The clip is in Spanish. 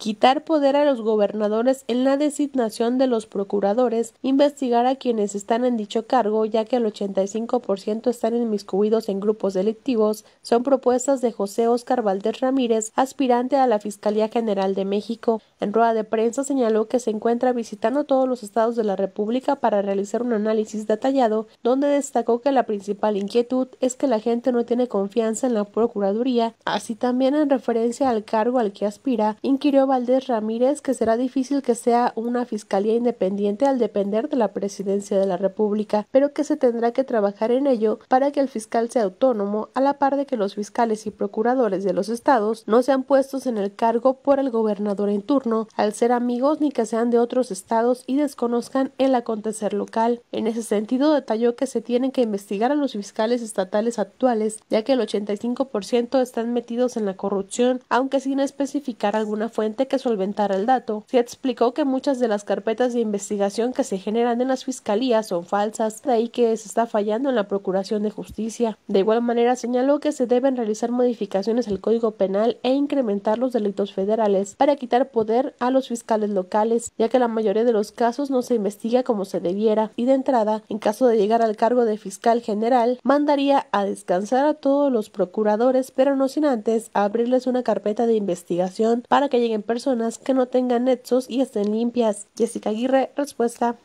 quitar poder a los gobernadores en la designación de los procuradores, investigar a quienes están en dicho cargo, ya que el 85% están inmiscuidos en grupos delictivos, son propuestas de José Óscar Valdés Ramírez, aspirante a la Fiscalía General de México. En rueda de prensa señaló que se encuentra visitando todos los estados de la República para realizar un análisis detallado, donde destacó que la principal inquietud es que la gente no tiene confianza en la Procuraduría, así también en referencia al cargo al que aspira, inquirió Valdés Ramírez que será difícil que sea una fiscalía independiente al depender de la presidencia de la República, pero que se tendrá que trabajar en ello para que el fiscal sea autónomo, a la par de que los fiscales y procuradores de los estados no sean puestos en el cargo por el gobernador en turno, al ser amigos ni que sean de otros estados y desconozcan el acontecer local. En ese sentido, detalló que se tienen que investigar a los fiscales estatales actuales, ya que el 85% están metidos en la corrupción, aunque sin especificar alguna fuente que solventara el dato. Se explicó que muchas de las carpetas de investigación que se generan en las fiscalías son falsas, de ahí que se está fallando en la Procuración de Justicia. De igual manera señaló que se deben realizar modificaciones al Código Penal e incrementar los delitos federales para quitar poder a los fiscales locales, ya que la mayoría de los casos no se investiga como se debiera y de entrada, en caso de llegar al cargo de fiscal general, mandaría a descansar a todos los procuradores, pero no sin antes abrirles una carpeta de investigación para que lleguen personas que no tengan nexos y estén limpias. Jessica Aguirre, respuesta.